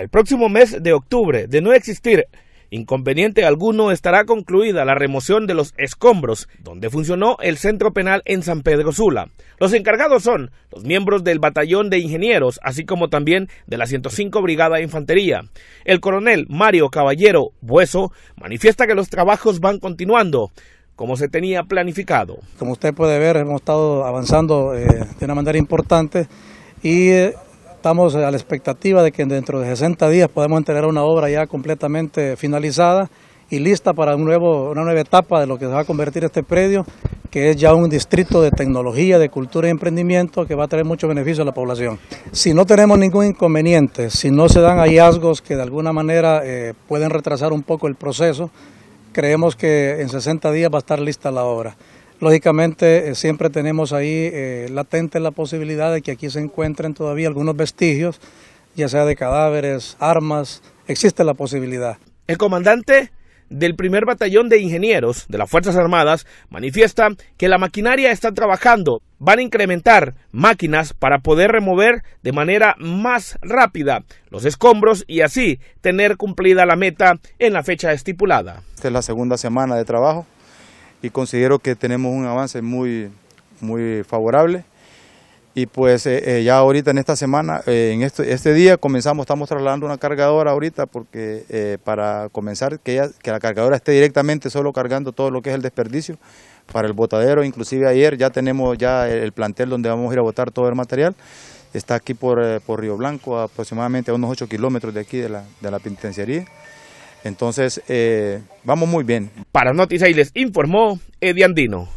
el próximo mes de octubre, de no existir inconveniente alguno, estará concluida la remoción de los escombros donde funcionó el centro penal en San Pedro Sula. Los encargados son los miembros del batallón de ingenieros, así como también de la 105 Brigada de Infantería. El coronel Mario Caballero Bueso manifiesta que los trabajos van continuando como se tenía planificado. Como usted puede ver, hemos estado avanzando eh, de una manera importante y eh, Estamos a la expectativa de que dentro de 60 días podemos entregar una obra ya completamente finalizada y lista para una nueva etapa de lo que se va a convertir este predio, que es ya un distrito de tecnología, de cultura y emprendimiento que va a traer mucho beneficio a la población. Si no tenemos ningún inconveniente, si no se dan hallazgos que de alguna manera eh, pueden retrasar un poco el proceso, creemos que en 60 días va a estar lista la obra. Lógicamente eh, siempre tenemos ahí eh, latente la posibilidad de que aquí se encuentren todavía algunos vestigios, ya sea de cadáveres, armas, existe la posibilidad. El comandante del primer batallón de ingenieros de las Fuerzas Armadas manifiesta que la maquinaria está trabajando. Van a incrementar máquinas para poder remover de manera más rápida los escombros y así tener cumplida la meta en la fecha estipulada. Esta es la segunda semana de trabajo y considero que tenemos un avance muy, muy favorable. Y pues eh, eh, ya ahorita en esta semana, eh, en este, este, día comenzamos, estamos trasladando una cargadora ahorita porque para comenzar que, que la cargadora esté directamente solo cargando todo lo que es el desperdicio para el botadero, inclusive ayer ya tenemos ya el plantel donde vamos a ir a botar todo el material, está aquí por, Río Blanco aproximadamente a unos 8 kilómetros de aquí de la, de la penitenciaría. Entonces, eh, vamos muy bien. Para Noticias les informó Eddie Andino.